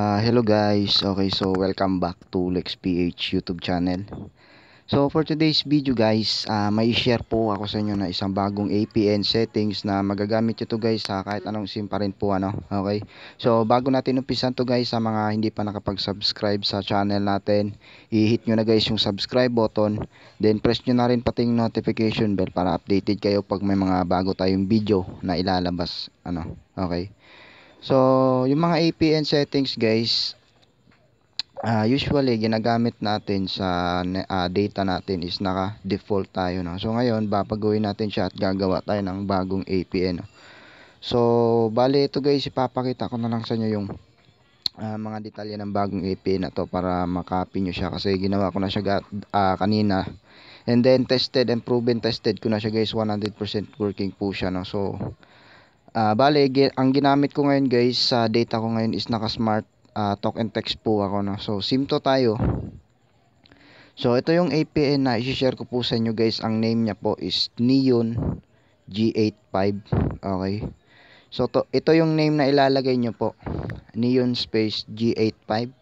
Uh, hello guys, okay so welcome back to LexPH YouTube channel So for today's video guys, uh, may share po ako sa inyo na isang bagong APN settings na magagamit to guys sa ah, kahit anong SIM pa rin po ano okay? So bago natin umpisan to guys sa mga hindi pa nakapag-subscribe sa channel natin I-hit nyo na guys yung subscribe button Then press nyo na rin pating notification bell para updated kayo pag may mga bago tayong video na ilalabas ano okay? So, yung mga APN settings guys, uh, usually ginagamit natin sa uh, data natin is naka-default tayo. No? So, ngayon, babaguhin natin siya at gagawa tayo ng bagong APN. No? So, bali ito guys, ipapakita ko na lang sa inyo yung uh, mga detalye ng bagong APN na to para makopy nyo siya kasi ginawa ko na siya uh, kanina. And then, tested and proven tested ko na siya guys, 100% working po siya. No? So, Uh, bale, ang ginamit ko ngayon guys sa data ko ngayon is naka-smart uh, talk and text po ako. No? So, SIM to tayo. So, ito yung APN na i share ko po sa inyo guys. Ang name niya po is Neon G85. Okay. So, to, ito yung name na ilalagay niyo po. Neon space G85.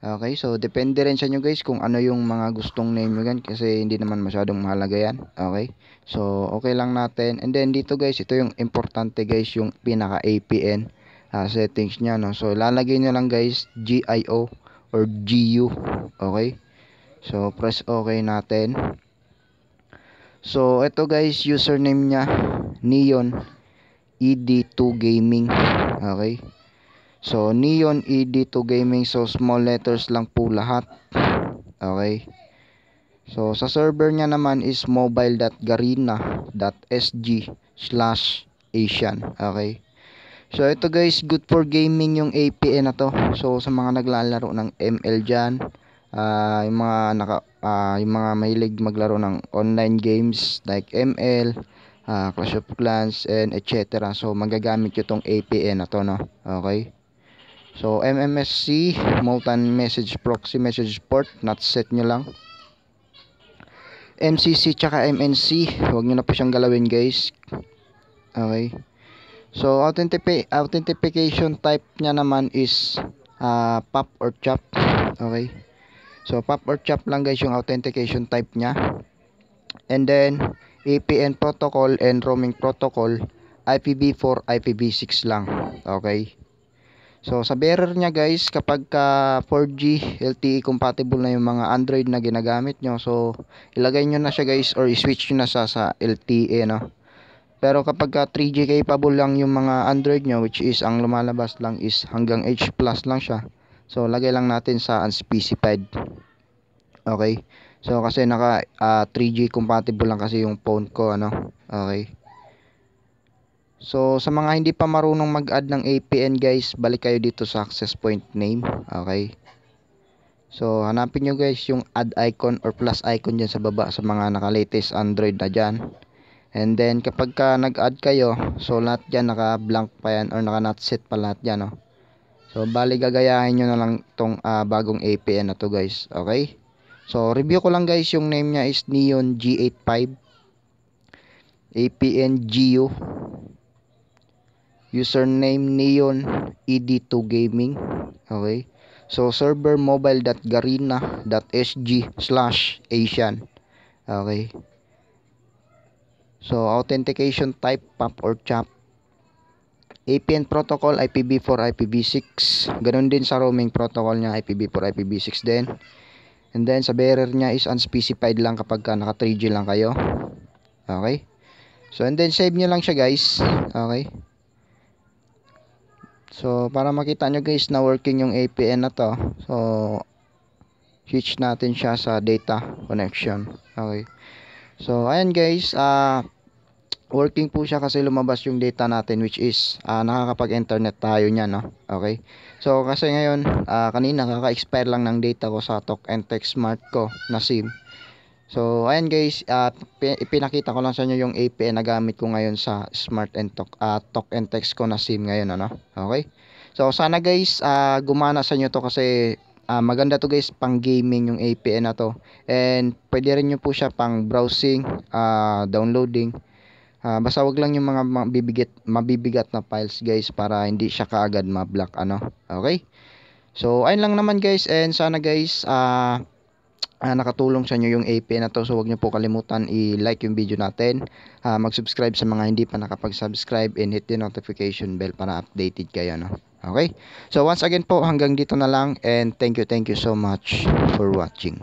Okay, so depende rin sa inyo guys kung ano yung mga gustong name nyo gan kasi hindi naman masyadong mahalaga yan. Okay, so okay lang natin. And then dito guys, ito yung importante guys yung pinaka APN uh, settings nya. No? So lalagay nyo lang guys GIO or GU. Okay, so press okay natin. So ito guys, username nya Neon ED2 Gaming. Okay. So, Neon ED2 Gaming. So, small letters lang po lahat. Okay. So, sa server niya naman is mobile.garina.sg slash Asian. Okay. So, ito guys, good for gaming yung APN na to. So, sa mga naglalaro ng ML dyan, uh, yung mga naka, uh, yung mga mahilig maglaro ng online games like ML, uh, ah, Clash of Clans, and etc. So, magagamit nyo tong APN na to, no? Okay. So, MMSC, multi-message proxy message port, not set nyo lang. MCC tsaka MNC, huwag nyo na po siyang galawin guys. Okay. So, authentic authentication type niya naman is uh, POP or CHAP. Okay. So, POP or CHAP lang guys yung authentication type niya. And then, APN protocol and roaming protocol, IPv4, IPv6 lang. Okay. So sa bearer niya guys, kapag ka 4G LTE compatible na yung mga Android na ginagamit nyo, so ilagay nyo na siya guys or i-switch nyo na sa, sa LTE no. Pero kapag ka 3G capable lang yung mga Android nyo, which is ang lumalabas lang is hanggang H plus lang siya. So lagay lang natin sa unspecified. Okay. So kasi naka uh, ah, 3G compatible lang kasi yung phone ko ano. Okay. So, sa mga hindi pa marunong mag-add ng APN guys, balik kayo dito sa access point name. Okay. So, hanapin nyo guys yung add icon or plus icon dyan sa baba sa mga naka-latest Android na dyan. And then, kapag ka nag-add kayo, so lahat dyan naka-blank pa yan or naka not set pa lahat dyan. no? Oh. So, bali gagayahin nyo na lang tong uh, bagong APN na to guys. Okay. So, review ko lang guys yung name niya is Neon G85 APN GU username neon ed2 gaming okay so server mobile.garina.sg slash asian okay so authentication type pop or chop APN protocol IPv4 IPv6 ganun din sa roaming protocol niya IPv4 IPv6 din and then sa bearer niya is unspecified lang kapag ka naka 3G lang kayo okay so and then save niyo lang siya guys okay So, para makita nyo guys na working yung APN na to. So, switch natin siya sa data connection. Okay. So, ayan guys. Uh, working po siya kasi lumabas yung data natin which is uh, nakakapag-internet tayo niya. No? Okay. So, kasi ngayon, uh, kanina kaka-expire lang ng data ko sa Talk and Text Smart ko na SIM. So, ayan guys, uh, ipinakita ko lang sa inyo yung APN na gamit ko ngayon sa Smart and Talk, uh, Talk and Text ko na SIM ngayon, ano? Okay? So, sana guys, uh, gumana sa inyo to kasi uh, maganda to guys, pang gaming yung APN na to. And, pwede rin nyo po siya pang browsing, uh, downloading. Uh, basta wag lang yung mga mabibigat, mabibigat na files guys para hindi siya kaagad ma-block, ano? Okay? So, ayun lang naman guys, and sana guys, ah... Uh, uh, nakatulong sa inyo yung AP na to so huwag niyo po kalimutan i-like yung video natin uh, mag-subscribe sa mga hindi pa nakapag-subscribe and hit the notification bell para updated kayo no? okay so once again po hanggang dito na lang and thank you thank you so much for watching